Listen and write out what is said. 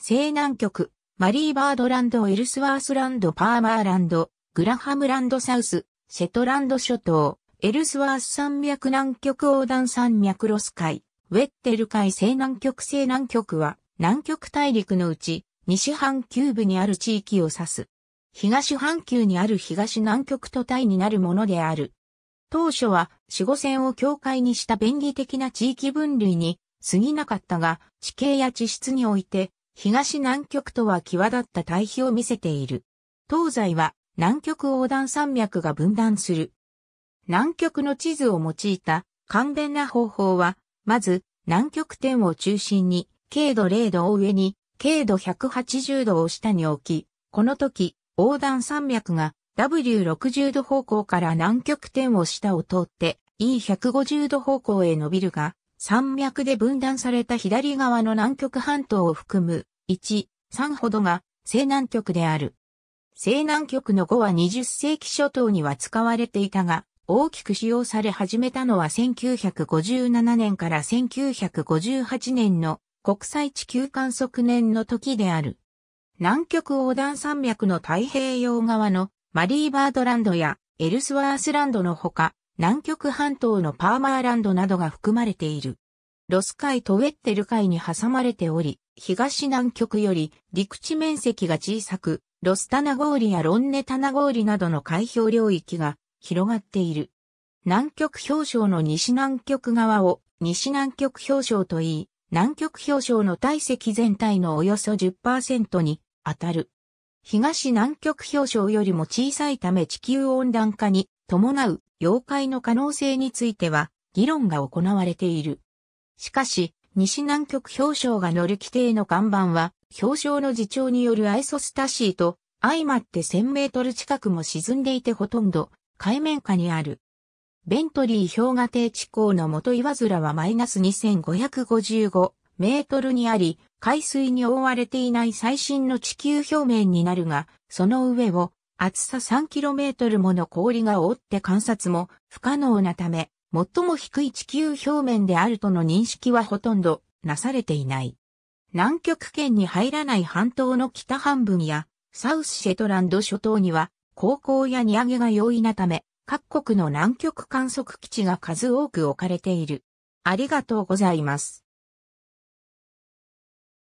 西南極、マリーバードランド、エルスワースランド、パーマーランド、グラハムランドサウス、シェトランド諸島、エルスワース山脈南極横断山脈ロス海、ウェッテル海西南極西南極は南極大陸のうち西半球部にある地域を指す。東半球にある東南極と体になるものである。当初は四五線を境界にした便宜的な地域分類に過ぎなかったが、地形や地質において東南極とは際立った対比を見せている。東西は南極横断山脈が分断する。南極の地図を用いた簡便な方法は、まず南極点を中心に、経度0度を上に、経度180度を下に置き、この時、横断山脈が W60 度方向から南極点を下を通って E150 度方向へ伸びるが、山脈で分断された左側の南極半島を含む1、3ほどが西南極である。西南極の語は20世紀初頭には使われていたが、大きく使用され始めたのは1957年から1958年の国際地球観測年の時である。南極横断山脈の太平洋側のマリーバードランドやエルスワースランドのほか、南極半島のパーマーランドなどが含まれている。ロス海とウェッテル海に挟まれており、東南極より陸地面積が小さく、ロスタナ氷やロンネタナ氷などの海氷領域が広がっている。南極氷床の西南極側を西南極氷床といい、南極氷床の体積全体のおよそ10%に当たる。東南極氷床よりも小さいため地球温暖化に伴う妖怪の可能性については議論が行われている。しかし、西南極氷床が乗る規定の看板は、氷床の自長によるアイソスタシーと相まって1000メートル近くも沈んでいてほとんど海面下にある。ベントリー氷河底地高の元岩面はマイナス2555メートルにあり、海水に覆われていない最新の地球表面になるが、その上を厚さ 3km もの氷が覆って観察も不可能なため、最も低い地球表面であるとの認識はほとんどなされていない。南極圏に入らない半島の北半分やサウスシェトランド諸島には航行や荷上げが容易なため、各国の南極観測基地が数多く置かれている。ありがとうございます。